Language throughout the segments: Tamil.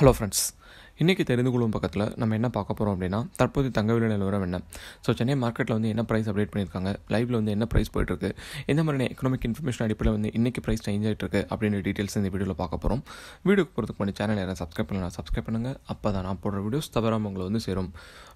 hello friends இன்றைக்கி தெரிந்து கொள்ளும் பக்கத்தில் நம்ம என்ன பார்க்க போகிறோம் அப்படின்னா தற்போது தங்க விலை நிலவரம் என்ன ஸோ சென்னை மார்க்கெட்டில் வந்து என்ன ப்ரைஸ் அப்டேட் பண்ணியிருக்காங்க லைவில் வந்து என்ன ப்ரைஸ் போயிட்டுருக்கு எந்த மாதிரியான எக்கனாமிக் இன்ஃபர்மேஷன் அடிப்படையில் வந்து இன்றைக்கி ப்ரைஸ் சேஞ்ச் ஆகிட்டு இருக்கு அப்படின்ற டீட்டெயில்ஸ் இந்த வீடியோவில் பார்க்க போகிறோம் வீடியோக்கு போகிறதுக்கு போன சேனல் யாரும் சப்ஸ்கிரைப் பண்ணலாம் சப்ஸ்கிரைப் பண்ணுங்கள் அப்போ தான் நான் போடுற வீடியோஸ் தவறாமல் உங்களுக்கு வந்து சேரும்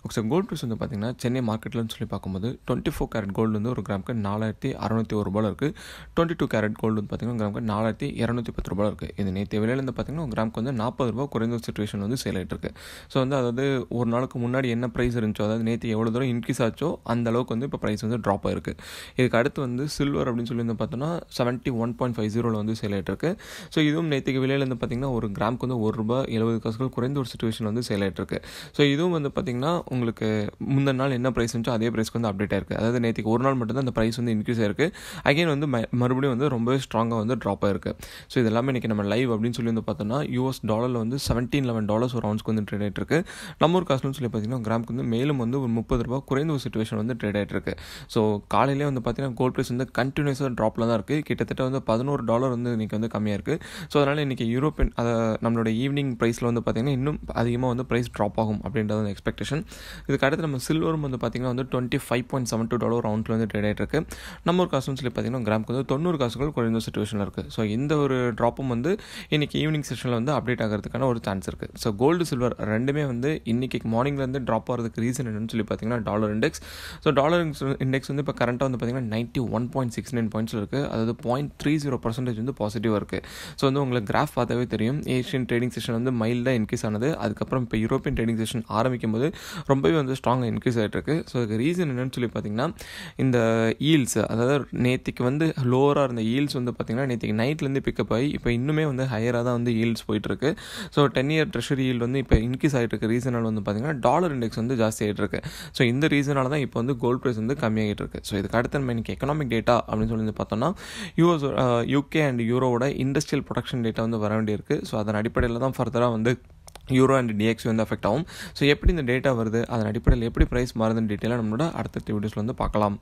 ஓகே சார் கோல்டு ப்ரைஸ் வந்து பார்த்திங்கன்னா சென்னை மார்க்கெட்டில்னு சொல்லி பார்க்கும்போது டுவெண்ட்டி ஃபோர் கேரட் கோல்டு வந்து ஒரு கிராமுக்கு நாலாயிரத்தி அறநூற்றி ஒரு ரூபாய் இருக்குது டுவெண்ட்டி டூ கேரட் கோல்டு வந்து பார்த்திங்கன்னா கிராமுக்கு நாலாயிரத்தி இரநூத்தி பத்து ரூபாய் இருக்குது இது நேற்று விலையிலேருந்து பார்த்திங்கன்னா ஒரு கிராமுக்கு வந்து நாற்பது ரூபா குறைந்த சுச்சுவேஷன் வந்து சேல் ஆகிட்டு போயிட்டுருக்கு ஸோ வந்து அதாவது ஒரு நாளுக்கு முன்னாடி என்ன ப்ரைஸ் இருந்துச்சோ அதாவது நேற்று எவ்வளோ தூரம் இன்க்ரீஸ் ஆச்சோ அந்த அளவுக்கு வந்து இப்போ ப்ரைஸ் வந்து ட்ராப் ஆயிருக்கு இதுக்கு அடுத்து வந்து சில்வர் அப்படின்னு சொல்லி வந்து பார்த்தோன்னா செவன்ட்டி ஒன் பாயிண்ட் ஃபைவ் ஜீரோவில் வந்து சேல் ஆகிட்டுருக்கு ஸோ இதுவும் நேற்றுக்கு விலையில் வந்து பார்த்திங்கன்னா ஒரு கிராமுக்கு வந்து ஒரு ரூபா எழுபது காசுகள் குறைந்த ஒரு சுச்சுவேஷன் வந்து சேல் ஆகிட்டுருக்கு ஸோ இதுவும் வந்து பார்த்திங்கன்னா உங்களுக்கு முந்தின நாள் என்ன ப்ரைஸ் இருந்துச்சோ அதே ப்ரைஸ்க்கு வந்து அப்டேட் ஆயிருக்கு அதாவது நேற்றுக்கு ஒரு நாள் மட்டும் தான் அந்த ப்ரைஸ் வந்து இன்க்ரீஸ் ஆயிருக்கு அகைன் வந்து மறுபடியும் வந்து ரொம்பவே ஸ்ட்ராங்காக வந்து ட்ராப் ஆயிருக்கு ஸோ இது எல்லாமே இன்றைக்கி நம்ம லைவ் அப்படின்னு சொல்லி வந்து பார்த்தோம்னா யூஎஸ் டாலரில் வந்து செவன்டீன் லெவன் டாலர்ஸ் ஒரு அவுன்ஸ் கிராம்ஸ்க்கு வந்து ட்ரேட் ஆகிட்டு இருக்கு நம்ம ஒரு காசுன்னு சொல்லி பார்த்தீங்கன்னா கிராமுக்கு வந்து மேலும் வந்து ஒரு முப்பது ரூபா குறைந்த ஒரு சுச்சுவேஷன் வந்து ட்ரேட் ஆகிட்டு இருக்கு ஸோ காலையிலே வந்து பார்த்தீங்கன்னா கோல்ட் ப்ரைஸ் வந்து கண்டினியூஸாக ட்ராப்பில் தான் இருக்குது கிட்டத்தட்ட வந்து பதினோரு டாலர் வந்து இன்றைக்கி வந்து கம்மியாக இருக்குது ஸோ அதனால் இன்றைக்கி யூரோப்பியன் அதை நம்மளோட ஈவினிங் ப்ரைஸில் வந்து பார்த்தீங்கன்னா இன்னும் அதிகமாக வந்து ப்ரைஸ் ட்ராப் ஆகும் அப்படின்றது வந்து எக்ஸ்பெக்டேஷன் இதுக்கடுத்து நம்ம சில்வரும் வந்து பார்த்திங்கன்னா வந்து twenty five point seven two dollar ரவுண்டில் வந்து ட்ரேட் ஆகிட்டு இருக்கு நம்ம ஒரு காசுன்னு சொல்லி பார்த்தீங்கன்னா கிராமுக்கு வந்து தொண்ணூறு காசுகள் குறைந்த சுச்சுவேஷனில் இருக்குது ஸோ இந்த ஒரு ட்ராப்பும் வந்து இன்றைக்கி ஈவினிங் செஷனில் வந்து அப்டேட் ஆகிறதுக்கான ஒரு சான்ஸ் இருக்குது ஸோ கோல்டு சில்வர் ரெண்டுமே வந்து இன்றைக்கி மார்னிங்லேருந்து ட்ராப் ஆகிறதுக்கு ரீசன் என்னென்னு சொல்லி பார்த்தீங்கன்னா dollar index so dollar index வந்து இப்போ கரண்ட்டாக வந்து பார்த்திங்கன்னா ninety one point six nine பாயிண்ட்ஸில் இருக்குது அதாவது பாயிண்ட் த்ரீ ஜீரோ பர்சன்டேஜ் வந்து பாசிட்டிவாக இருக்குது ஸோ வந்து உங்களுக்கு கிராஃப் பார்த்தாவே தெரியும் ஏஷியன் ட்ரேடிங் செஷன் வந்து மைல்டாக இன்க்ரீஸ் ஆனது அதுக்கப்புறம் இப்போ யூரோப்பியன் ட்ரேடிங் செஷன் ஆரம்பிக்கும் போது ரொம்பவே வந்து ஸ்ட்ராங்காக இன்க்ரீஸ் ஆகிட்டு இருக்கு ஸோ அதுக்கு ரீசன் என்னென்னு சொல்லி பார்த்தீங்கன்னா இந்த ஈல்ஸ் அதாவது நேற்றுக்கு வந்து லோவராக இருந்த ஈல்ஸ் வந்து பார்த்திங்கன்னா நேற்றுக்கு நைட்லேருந்து பிக்கப் ஆகி இப்போ இன்னுமே வந்து ஹையராக தான் வந்து ஈல்ஸ் போயிட்டுருக்கு so ten year treasury yield வந்து வந்து இப்போ இன்க்ரீஸ் ஆகிட்டு இருக்க ரீசனால் வந்து பார்த்திங்கன்னா டாலர் இண்டெக்ஸ் வந்து ஜாஸ்தி ஆகிட்டு இருக்கு ஸோ இந்த ரீசனால தான் இப்போ வந்து கோல்டு ப்ரைஸ் வந்து கம்மியாகிட்டு இருக்கு ஸோ இதுக்கு அடுத்த நம்ம இன்னைக்கு எக்கனாமிக் டேட்டா அப்படின்னு சொல்லி பார்த்தோம்னா யூஎஸ் யூகே அண்ட் யூரோவோட இண்டஸ்ட்ரியல் ப்ரொடக்ஷன் டேட்டா வந்து வர வேண்டியிருக்கு ஸோ அதன் அடிப்படையில் தான் ஃபர்தராக வந்து யூரோ அண்ட் டிஎக்ஸ் வந்து அஃபெக்ட் ஆகும் ஸோ எப்படி இந்த டேட்டா வருது அதன் அடிப்படையில் எப்படி ப்ரைஸ் மாறுதுன்னு டீட்டெயிலாக நம்மளோட அடுத்த வீடியோஸில் வந்து பார்க்கலாம்